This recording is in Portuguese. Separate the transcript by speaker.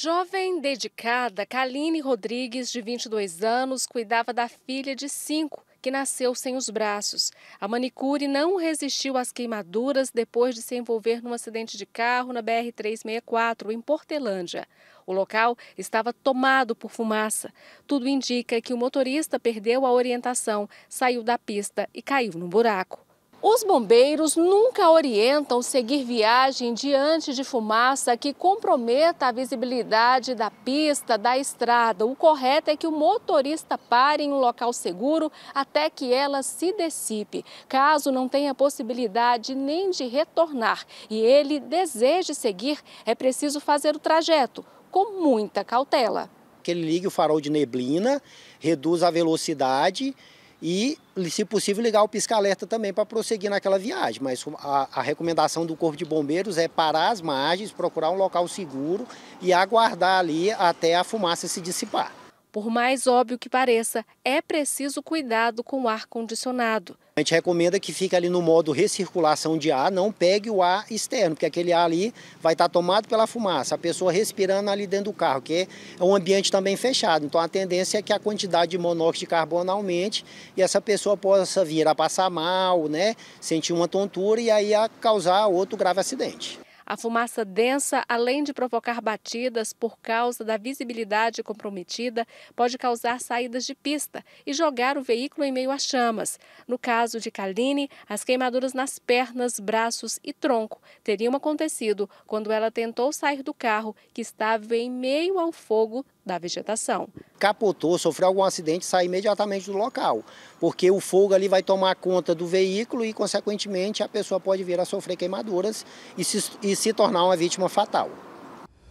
Speaker 1: Jovem dedicada, Kaline Rodrigues, de 22 anos, cuidava da filha de 5, que nasceu sem os braços. A manicure não resistiu às queimaduras depois de se envolver num acidente de carro na BR-364, em Portelândia. O local estava tomado por fumaça. Tudo indica que o motorista perdeu a orientação, saiu da pista e caiu num buraco. Os bombeiros nunca orientam seguir viagem diante de fumaça que comprometa a visibilidade da pista, da estrada. O correto é que o motorista pare em um local seguro até que ela se dissipe, caso não tenha possibilidade nem de retornar e ele deseje seguir, é preciso fazer o trajeto com muita cautela.
Speaker 2: Que ele ligue o farol de neblina, reduz a velocidade e, se possível, ligar o pisca-alerta também para prosseguir naquela viagem. Mas a, a, recomendação do Corpo de Bombeiros é parar as margens, procurar um local seguro e aguardar ali
Speaker 1: até a fumaça se dissipar. Por mais óbvio que pareça, é preciso cuidado com o ar-condicionado.
Speaker 2: A gente recomenda que fique ali no modo recirculação de ar, não pegue o ar externo, porque aquele ar ali vai estar tomado pela fumaça, a pessoa respirando ali dentro do carro, que é um ambiente também fechado. Então a tendência é que a quantidade de monóxido de carbono aumente e essa pessoa possa vir a passar mal, né, sentir uma tontura e aí a causar
Speaker 1: outro grave acidente. A fumaça densa, além de provocar batidas por causa da visibilidade comprometida, pode causar saídas de pista e jogar o veículo em meio a chamas. No caso de Kaline, as queimaduras nas pernas, braços e tronco teriam acontecido quando ela tentou sair do carro que estava em meio ao fogo da vegetação.
Speaker 2: Capotou, sofreu algum acidente, sai imediatamente do local, porque o fogo ali vai tomar conta do veículo e, consequentemente, a pessoa pode vir a sofrer queimaduras e se, e se tornar uma vítima fatal.